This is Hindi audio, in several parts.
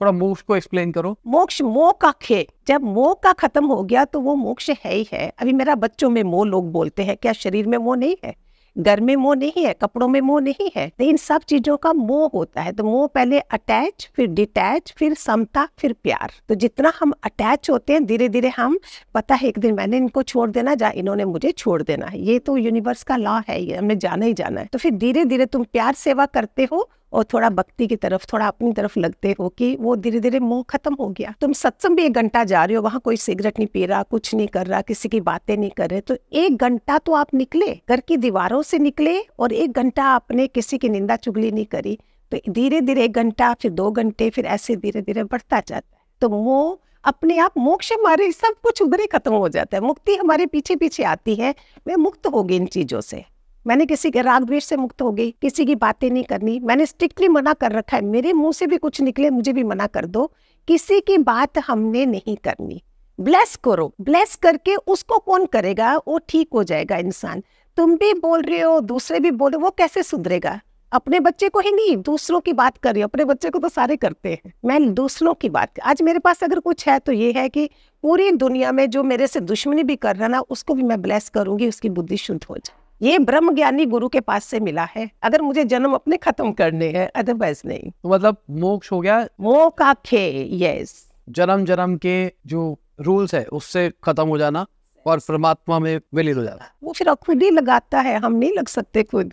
थोड़ा मोक्ष को एक्सप्लेन करो मोक्ष मोह का खे जब मोह का खत्म हो गया तो वो मोक्ष है ही है अभी मेरा बच्चों में मो लोग बोलते हैं क्या शरीर में मोह नहीं है घर में मोह नहीं है कपड़ों में मोह नहीं है तो इन सब चीजों का मोह होता है तो मोह पहले अटैच फिर डिटैच फिर समता फिर प्यार तो जितना हम अटैच होते हैं धीरे धीरे हम पता है एक दिन मैंने इनको छोड़ देना जा इन्होंने मुझे छोड़ देना है ये तो यूनिवर्स का लॉ है ये हमने जाना ही जाना है तो फिर धीरे धीरे तुम प्यार सेवा करते हो और थोड़ा भक्ति की तरफ थोड़ा अपनी तरफ लगते हो कि वो धीरे धीरे मोह खत्म हो गया तुम सत्संग भी एक घंटा जा रहे हो वहाँ कोई सिगरेट नहीं पी रहा कुछ नहीं कर रहा किसी की बातें नहीं कर रहे तो एक घंटा तो आप निकले घर की दीवारों से निकले और एक घंटा आपने किसी की निंदा चुगली नहीं करी तो धीरे धीरे एक घंटा फिर दो घंटे फिर ऐसे धीरे धीरे बढ़ता जाता है तो वो अपने आप मोक्ष हमारे सब कुछ उभरे खत्म हो जाता है मुक्ति हमारे पीछे पीछे आती है मैं मुक्त होगी इन चीजों से मैंने किसी के राग द्वेष से मुक्त हो गई किसी की बातें नहीं करनी मैंने स्ट्रिक्टली मना कर रखा है मेरे मुंह से भी कुछ निकले मुझे भी मना कर दो किसी की बात हमने नहीं करनी ब्लेस करो ब्लेस करके उसको कौन करेगा वो ठीक हो जाएगा इंसान तुम भी बोल रहे हो दूसरे भी बोल रहे हो वो कैसे सुधरेगा अपने बच्चे को ही नहीं दूसरों की बात कर रही अपने बच्चे को तो सारे करते हैं मैं दूसरों की बात आज मेरे पास अगर कुछ है तो ये है कि पूरी दुनिया में जो मेरे से दुश्मनी भी कर रहा ना उसको भी मैं ब्लेस करूंगी उसकी बुद्धि शुद्ध हो जाए ये ब्रह्म ज्ञानी गुरु के पास से मिला है अगर मुझे जन्म अपने खत्म करने हैं अदरवाइज नहीं तो मतलब मोक्ष हो गया मोका खे यस जन्म जन्म के जो रूल्स है उससे खत्म हो जाना और परमात्मा में विलीन हो जाना वो फिर खुद ही लगाता है हम नहीं लग सकते खुद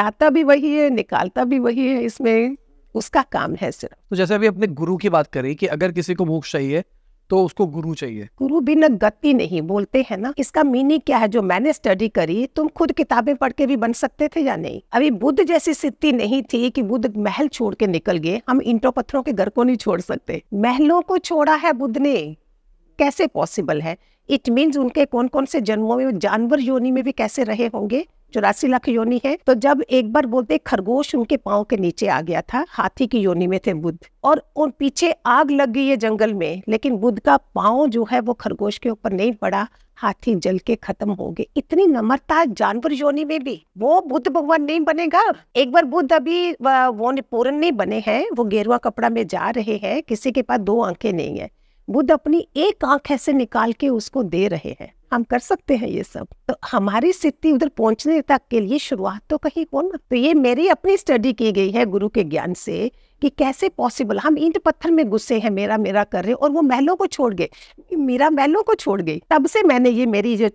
लाता भी वही है निकालता भी वही है इसमें उसका काम है सिर्फ तो जैसे अभी अपने गुरु की बात करें कि अगर किसी को मोक्ष चाहिए तो उसको गुरु चाहिए गुरु बिना गति नहीं बोलते हैं ना इसका मीनिंग क्या है जो मैंने स्टडी करी तुम खुद किताबें पढ़ के भी बन सकते थे या नहीं अभी बुद्ध जैसी स्थिति नहीं थी कि बुद्ध महल छोड़ के निकल गए हम इंटो पत्थरों के घर को नहीं छोड़ सकते महलों को छोड़ा है बुद्ध ने कैसे पॉसिबल है इट मीन्स उनके कौन कौन से जन्मों में जानवर योनि में भी कैसे रहे होंगे चौरासी लाख योनी है तो जब एक बार बोलते खरगोश उनके पाँव के नीचे आ गया था हाथी की योनी में थे बुद्ध और उन पीछे आग लग गई है जंगल में लेकिन बुद्ध का पाँव जो है वो खरगोश के ऊपर नहीं पड़ा हाथी जल के खत्म हो गए इतनी नम्रता जानवर योनी में भी वो बुद्ध भगवान नहीं बनेगा एक बार बुद्ध अभी वो पूर्ण नहीं बने हैं वो गेरुआ कपड़ा में जा रहे हैं किसी के पास दो आंखें नहीं है बुद्ध अपनी एक आंख ऐसे निकाल के उसको दे रहे हैं हम कर सकते हैं ये सब तो हमारी स्थिति उधर पहुंचने तक के लिए शुरुआत तो कहीं हो ना तो ये मेरी अपनी स्टडी की गई है गुरु के ज्ञान से कि कैसे पॉसिबल हम ईंट पत्थर में गुस्से हैं मेरा मेरा कर रहे और वो महलों को छोड़ गए मेरा महलों को छोड़ गई तब से मैंने ये मेरी जो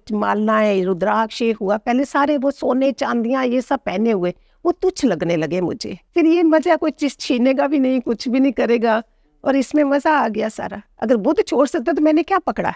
है रुद्राक्ष हुआ पहले सारे वो सोने चांदियाँ ये सब पहने हुए वो तुच्छ लगने लगे मुझे फिर ये मजा कोई चीज छीनेगा भी नहीं कुछ भी नहीं करेगा और इसमें मजा आ गया सारा अगर बुद्ध छोड़ सकता तो मैंने क्या पकड़ा है